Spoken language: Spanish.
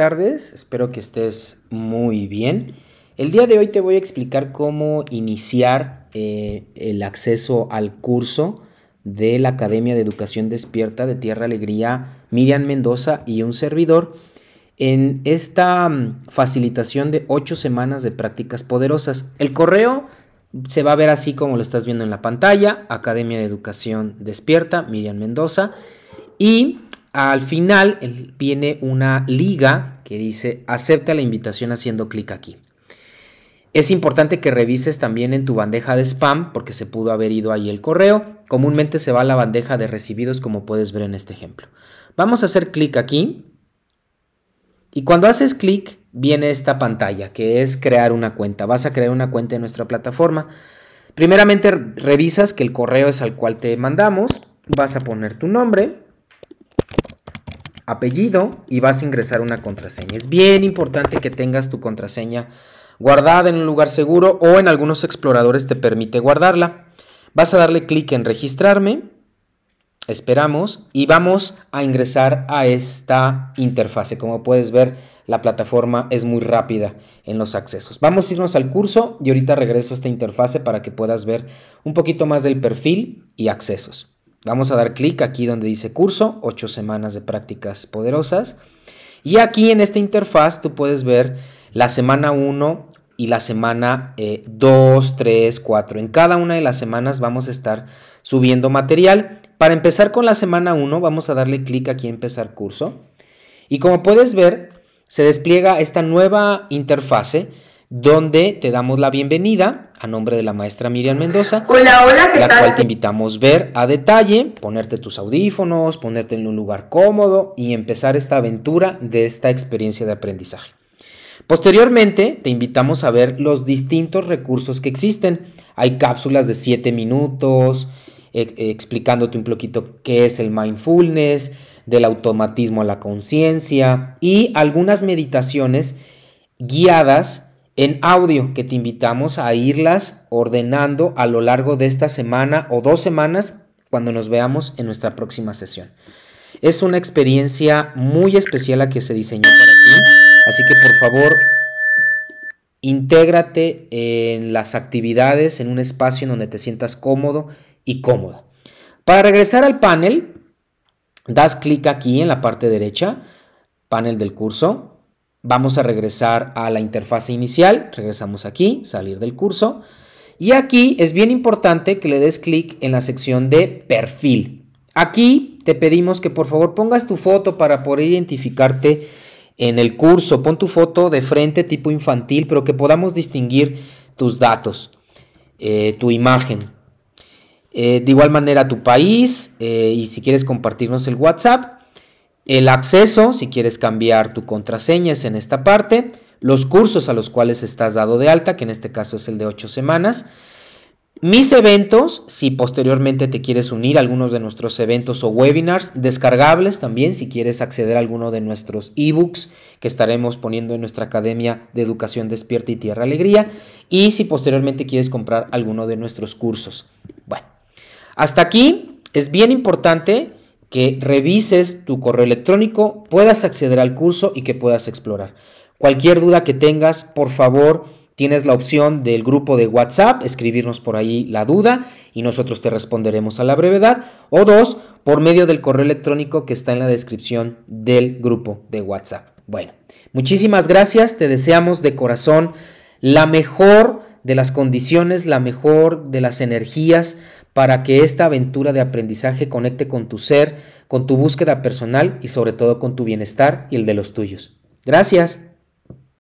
tardes, espero que estés muy bien. El día de hoy te voy a explicar cómo iniciar eh, el acceso al curso de la Academia de Educación Despierta de Tierra Alegría, Miriam Mendoza y un servidor, en esta mm, facilitación de ocho semanas de prácticas poderosas. El correo se va a ver así como lo estás viendo en la pantalla, Academia de Educación Despierta, Miriam Mendoza, y al final viene una liga que dice acepta la invitación haciendo clic aquí. Es importante que revises también en tu bandeja de spam porque se pudo haber ido ahí el correo. Comúnmente se va a la bandeja de recibidos como puedes ver en este ejemplo. Vamos a hacer clic aquí y cuando haces clic viene esta pantalla que es crear una cuenta. Vas a crear una cuenta en nuestra plataforma. Primeramente revisas que el correo es al cual te mandamos. Vas a poner tu nombre apellido y vas a ingresar una contraseña. Es bien importante que tengas tu contraseña guardada en un lugar seguro o en algunos exploradores te permite guardarla. Vas a darle clic en registrarme, esperamos y vamos a ingresar a esta interfase. Como puedes ver, la plataforma es muy rápida en los accesos. Vamos a irnos al curso y ahorita regreso a esta interfase para que puedas ver un poquito más del perfil y accesos. Vamos a dar clic aquí donde dice curso, 8 semanas de prácticas poderosas. Y aquí en esta interfaz tú puedes ver la semana 1 y la semana 2, 3, 4. En cada una de las semanas vamos a estar subiendo material. Para empezar con la semana 1 vamos a darle clic aquí empezar curso. Y como puedes ver, se despliega esta nueva interfase donde te damos la bienvenida a nombre de la maestra Miriam Mendoza. Hola, hola, la cual te invitamos a ver a detalle, ponerte tus audífonos, ponerte en un lugar cómodo y empezar esta aventura de esta experiencia de aprendizaje. Posteriormente, te invitamos a ver los distintos recursos que existen. Hay cápsulas de 7 minutos, eh, explicándote un poquito qué es el mindfulness, del automatismo a la conciencia y algunas meditaciones guiadas en audio, que te invitamos a irlas ordenando a lo largo de esta semana o dos semanas cuando nos veamos en nuestra próxima sesión. Es una experiencia muy especial la que se diseñó para ti, así que por favor, intégrate en las actividades, en un espacio en donde te sientas cómodo y cómoda. Para regresar al panel, das clic aquí en la parte derecha, panel del curso, Vamos a regresar a la interfase inicial, regresamos aquí, salir del curso. Y aquí es bien importante que le des clic en la sección de perfil. Aquí te pedimos que por favor pongas tu foto para poder identificarte en el curso. Pon tu foto de frente tipo infantil, pero que podamos distinguir tus datos, eh, tu imagen. Eh, de igual manera tu país eh, y si quieres compartirnos el WhatsApp el acceso, si quieres cambiar tu contraseña, es en esta parte. Los cursos a los cuales estás dado de alta, que en este caso es el de 8 semanas. Mis eventos, si posteriormente te quieres unir a algunos de nuestros eventos o webinars, descargables también, si quieres acceder a alguno de nuestros ebooks que estaremos poniendo en nuestra Academia de Educación Despierta y Tierra Alegría, y si posteriormente quieres comprar alguno de nuestros cursos. Bueno, hasta aquí es bien importante que revises tu correo electrónico, puedas acceder al curso y que puedas explorar. Cualquier duda que tengas, por favor, tienes la opción del grupo de WhatsApp, escribirnos por ahí la duda y nosotros te responderemos a la brevedad. O dos, por medio del correo electrónico que está en la descripción del grupo de WhatsApp. Bueno, muchísimas gracias, te deseamos de corazón la mejor de las condiciones, la mejor de las energías para que esta aventura de aprendizaje conecte con tu ser, con tu búsqueda personal y sobre todo con tu bienestar y el de los tuyos. Gracias.